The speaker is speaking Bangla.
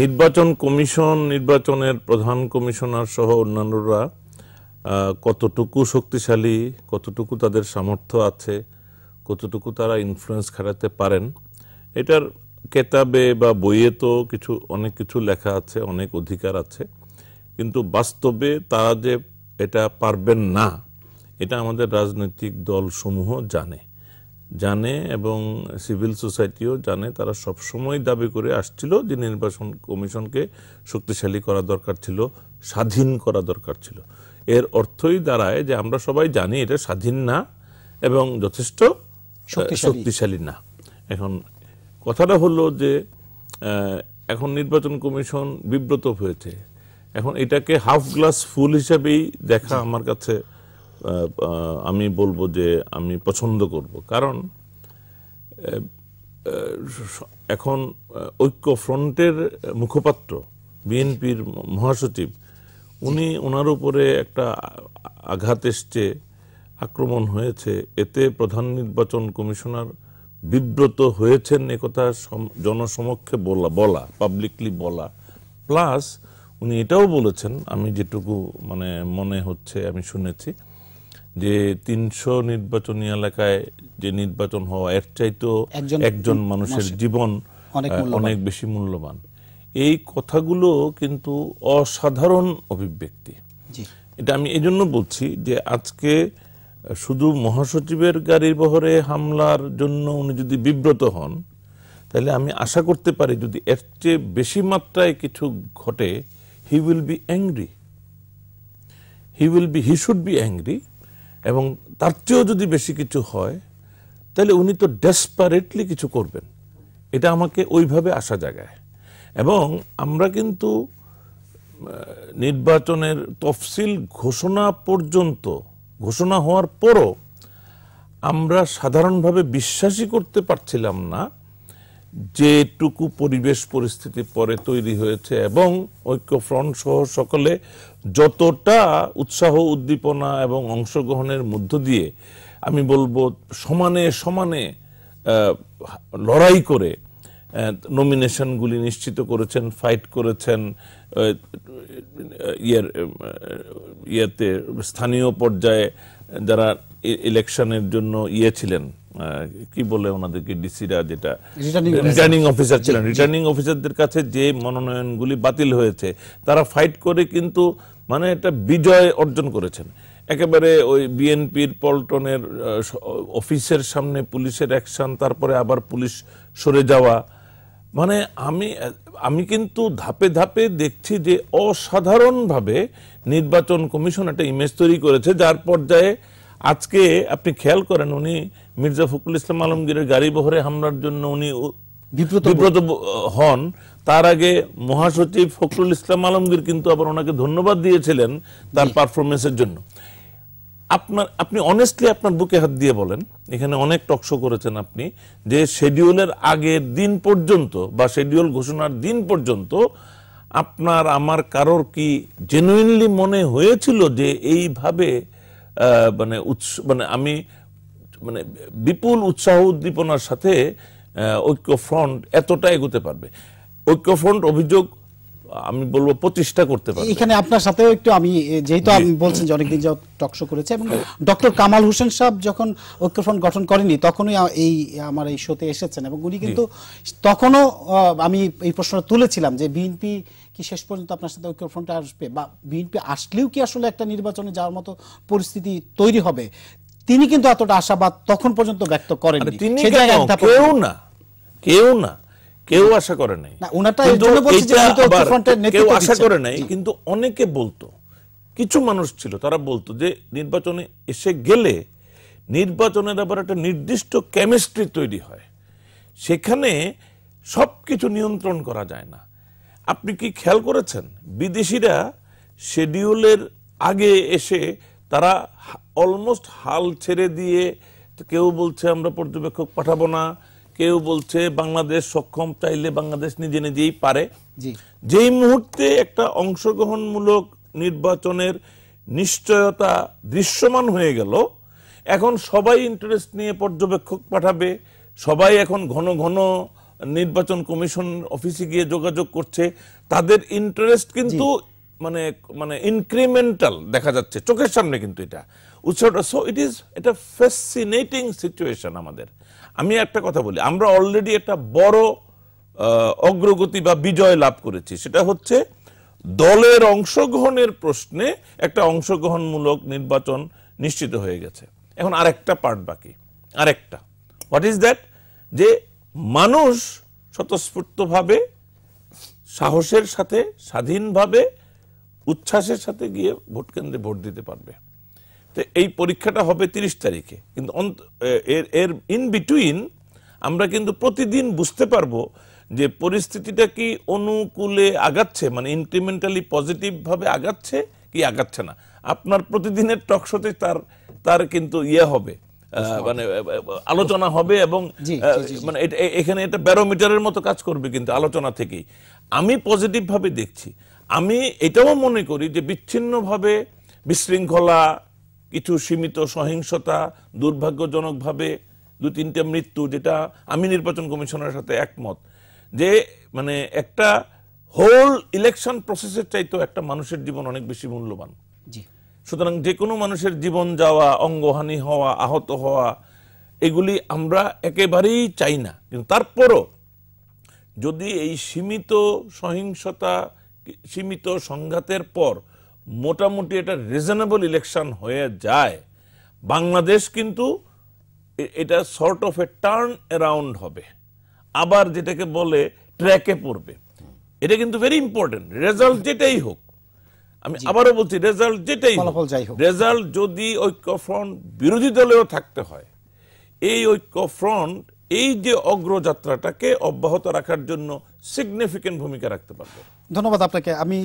নির্বাচন কমিশন নির্বাচনের প্রধান কমিশনার সহ অন্যান্যরা কতটুকু শক্তিশালী কতটুকু তাদের সামর্থ্য আছে কতটুকু তারা ইনফ্লুয়েন্স খাটাতে পারেন এটার কেতাবে বা বইয়ে তো কিছু অনেক কিছু লেখা আছে অনেক অধিকার আছে কিন্তু বাস্তবে তারা যে এটা পারবেন না এটা আমাদের রাজনৈতিক দলসমূহ জানে জানে এবং সিভিল সোসাইটিও জানে তারা সময় দাবি করে আসছিল যে নির্বাচন কমিশনকে শক্তিশালী করা দরকার ছিল স্বাধীন করা দরকার ছিল এর অর্থই দাঁড়ায় যে আমরা সবাই জানি এটা স্বাধীন না এবং যথেষ্ট শক্তিশালী না এখন কথাটা হলো যে এখন নির্বাচন কমিশন বিব্রত হয়েছে এখন এটাকে হাফ গ্লাস ফুল হিসাবেই দেখা আমার কাছে আমি বলবো যে আমি পছন্দ করব কারণ এখন ঐক্য ফ্রন্টের মুখপাত্র বিএনপির মহাসচিব উনি ওনার উপরে একটা আঘাত এসছে আক্রমণ হয়েছে এতে প্রধান নির্বাচন কমিশনার বিব্রত হয়েছেন একথা জনসমক্ষে বলা বলা পাবলিকলি বলা প্লাস উনি এটাও বলেছেন আমি যেটুকু মানে মনে হচ্ছে আমি শুনেছি যে তিনশো নির্বাচনী এলাকায় যে নির্বাচন হওয়া এর চাইতো একজন মানুষের জীবন অনেক বেশি মূল্যবান এই কথাগুলো কিন্তু অসাধারণ অভিব্যক্তি এটা আমি এই জন্য বলছি যে আজকে শুধু মহাসচিবের গাড়ির বহরে হামলার জন্য উনি যদি বিব্রত হন তাহলে আমি আশা করতে পারি যদি এর চেয়ে বেশি মাত্রায় কিছু ঘটে he will be angry he will be he should be angry এবং তার চেয়েও যদি বেশি কিছু হয় তাহলে উনি তো ডেসপারেটলি কিছু করবেন এটা আমাকে ওইভাবে আসা জায়গায় এবং আমরা কিন্তু নির্বাচনের তফসিল ঘোষণা পর্যন্ত ঘোষণা হওয়ার পরও আমরা সাধারণভাবে বিশ্বাসই করতে পারছিলাম না যেটুকু পরিবেশ পরিস্থিতি পরে তৈরি হয়েছে এবং ঐক্যফ্রন্ট সহ সকলে যতটা উৎসাহ উদ্দীপনা এবং অংশগ্রহণের মধ্য দিয়ে আমি বলবো সমানে সমানে লড়াই করে নমিনেশনগুলি নিশ্চিত করেছেন ফাইট করেছেন ইয়ের ইয়েতে স্থানীয় পর্যায়ে যারা ইলেকশনের জন্য ইয়ে ছিলেন কি বলে ওনাদেরকে ডিসিরা যেটা রিটার্নিং অফিসার ছিলেন রিটার্নিং অফিসারদের কাছে যে মনোনয়নগুলি বাতিল হয়েছে তারা ফাইট করে কিন্তু মানে একটা বিজয় অর্জন করেছেন একেবারে ওই বিএনপির পল্টনের অফিসের সামনে পুলিশের অ্যাকশন তারপরে আবার পুলিশ সরে যাওয়া মানে আমি আমি কিন্তু ধাপে ধাপে দেখছি যে অসাধারণভাবে নির্বাচন কমিশন একটা ইমেজ তৈরি করেছে যার পর্যায়ে আজকে আপনি খেয়াল করেন উনি মির্জা ফখরুল ইসলাম আলমগীরের গাড়ি বহরে হামলার জন্য উনি বিব্রত হন তার আগে মহাসচিব ফখরুল ইসলাম আলমগীর কিন্তু আবার ওনাকে ধন্যবাদ দিয়েছিলেন তার পারফরমেন্সের জন্য আপনার আপনি অনেস্টলি আপনার বুকে হাত দিয়ে বলেন এখানে অনেক টকশো করেছেন আপনি যে শেডিউলের আগের দিন পর্যন্ত বা শেডিউল ঘোষণার দিন পর্যন্ত আপনার আমার কারোর কি জেনুইনলি মনে হয়েছিল যে এইভাবে মানে উৎস মানে আমি মানে বিপুল উৎসাহ উদ্দীপনার সাথে ঐক্যফ্রন্ট এতটা এগোতে পারবে ঐক্যফ্রন্ট অভিযোগ আমি বলবো প্রতিষ্ঠা করতে পারবে এখানে আপনার সাথেও একটু আমি যেহেতু আমি বলছেন যে অনেকদিন যাও টকশো করেছে এবং ডক্টর কামাল হোসেন সাহেব যখন ঐক্যফ্রন্ট গঠন করেনি তখনই এই আমার এই শোতে এসেছেন এবং উনি কিন্তু তখনও আমি এই প্রশ্নটা তুলেছিলাম যে বিএনপি কি শেষ পর্যন্ত আপনার সাথে ঐক্যফ্রন্টে আসবে বা বিএনপি আসলেও কি আসলে একটা নির্বাচনে যাওয়ার মতো পরিস্থিতি তৈরি হবে তিনি কিন্তু এতটা আশাবাদ তখন পর্যন্ত ব্যক্ত করেন কেউ না কেউ না কেউ আশা করে নাই কেউ আশা করে নাই কিন্তু অনেকে বলতো কিছু মানুষ ছিল তারা বলতো যে নির্বাচনে এসে গেলে নির্বাচনের আবার একটা নির্দিষ্ট কেমিস্ট্রি তৈরি হয় সেখানে সব কিছু নিয়ন্ত্রণ করা যায় না আপনি কি খেয়াল করেছেন বিদেশিরা শেডিউলের আগে এসে তারা অলমোস্ট হাল ছেড়ে দিয়ে কেউ বলছে আমরা পর্যবেক্ষক পাঠাবো না কেউ বলছে বাংলাদেশ সক্ষম চাইলে বাংলাদেশ নিজে নিজেই পারে যেই মুহূর্তে একটা অংশগ্রহণমূলক নির্বাচনের নিশ্চয়তা দৃশ্যমান হয়ে গেল এখন সবাই ইন্টারেস্ট নিয়ে পর্যবেক্ষক পাঠাবে সবাই এখন ঘন ঘন নির্বাচন কমিশন অফিসে গিয়ে যোগাযোগ করছে তাদের ইন্টারেস্ট কিন্তু মানে মানে ইনক্রিমেন্টাল দেখা যাচ্ছে চোখের সামনে কিন্তু এটা উৎসটা সো ইট ইজ এটা ফ্যাসিনেটিং সিচুয়েশন আমাদের আমি একটা কথা বলি আমরা অলরেডি একটা বড় অগ্রগতি বা বিজয় লাভ করেছি সেটা হচ্ছে দলের অংশগ্রহণের প্রশ্নে একটা অংশগ্রহণমূলক নির্বাচন নিশ্চিত হয়ে গেছে এখন আরেকটা পার্ট বাকি আরেকটা হোয়াট ইজ দ্যাট যে মানুষ স্বতঃস্ফূর্তভাবে সাহসের সাথে স্বাধীনভাবে উচ্ছ্বাসের সাথে গিয়ে ভোট কেন্দ্রে ভোট দিতে পারবে তো এই পরীক্ষাটা হবে তিরিশ তারিখে কিন্তু এর এর ইন বিটুইন আমরা কিন্তু প্রতিদিন বুঝতে পারবো যে পরিস্থিতিটা কি অনুকূলে আগাচ্ছে মানে ইনক্রিমেন্টালি পজিটিভভাবে আগাচ্ছে কি আগাচ্ছে না আপনার প্রতিদিনের টকশোতে তার তার কিন্তু ইয়ে হবে মানে আলোচনা হবে এবং মানে এখানে এটা ব্যারোমিটারের মতো কাজ করবে কিন্তু আলোচনা থেকেই আমি পজিটিভভাবে দেখছি আমি এটাও মনে করি যে বিচ্ছিন্নভাবে বিশৃঙ্খলা কিছু সীমিত সহিংসতা দুর্ভাগ্যজনকভাবে দু তিনটে মৃত্যু যেটা আমি নির্বাচন কমিশনের সাথে একমত যে মানে একটা হোল ইলেকশন প্রসেসের চাইতেও একটা মানুষের জীবন অনেক বেশি মূল্যবান সুতরাং যে কোনো মানুষের জীবন যাওয়া অঙ্গহানি হওয়া আহত হওয়া এগুলি আমরা একেবারেই চাই না কিন্তু তারপরও যদি এই সীমিত সহিংসতা সীমিত সংঘাতের পর মোটামুটি এটা রিজনেবল ইলেকশন হয়ে যায় বাংলাদেশ কিন্তু এটা sort of a turn around হবে আবার যেটাকে বলে ট্র্যাকে পড়বে এটা কিন্তু ভেরি ইম্পর্টেন্ট রেজাল্ট যেটাই হোক আমি আবারও বলছি রেজাল্ট যেটাই রেজাল্ট যদি ঐক্যফ্রন্ট বিরোধী দলেও থাকতে হয় এই ঐক্যফ্রন্ট এই যে অগ্রযাত্রাটাকে অব্যাহত রাখার জন্য সিগনিফিকেন্ট ভূমিকা রাখতে পারবে ধন্যবাদ আপনাকে আমি